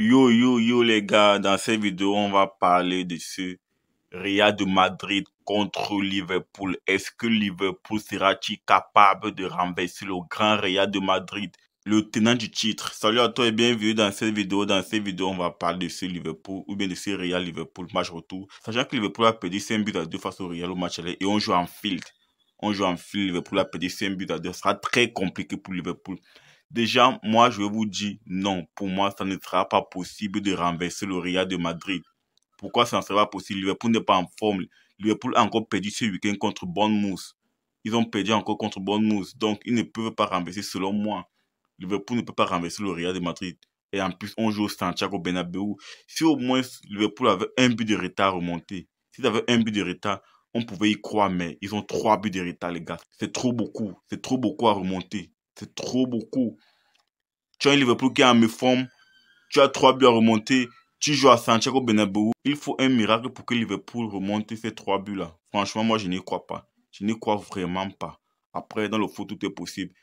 Yo, yo, yo les gars, dans cette vidéo, on va parler de ce Real de Madrid contre Liverpool. Est-ce que Liverpool sera-t-il capable de renverser le grand Real de Madrid, le tenant du titre Salut à toi et bienvenue dans cette vidéo. Dans cette vidéo, on va parler de ce Liverpool ou bien de ce Real Liverpool match retour. Sachant que Liverpool a perdu 5 buts à 2 face au Real au match aller et on joue en field. On joue en field, Liverpool a perdu 5 buts à 2. Ce sera très compliqué pour Liverpool. Déjà, moi, je vais vous dire, non. Pour moi, ça ne sera pas possible de renverser le Real de Madrid. Pourquoi ça ne sera pas possible Liverpool n'est pas en forme. Liverpool a encore perdu ce week-end contre Bournemouth. Ils ont perdu encore contre Bonne Mousse, Donc, ils ne peuvent pas renverser, selon moi. Liverpool ne peut pas renverser le Real de Madrid. Et en plus, on joue au Santiago Bernabéu. Si au moins Liverpool avait un but de retard remonté, s'ils avaient un but de retard, on pouvait y croire, mais ils ont trois buts de retard, les gars. C'est trop beaucoup. C'est trop beaucoup à remonter. C'est trop beaucoup. Tu as un Liverpool qui est en forme Tu as trois buts à remonter. Tu joues à Santiago Bernabéu. Il faut un miracle pour que Liverpool remonte ces trois buts-là. Franchement, moi, je n'y crois pas. Je n'y crois vraiment pas. Après, dans le foot, tout est possible.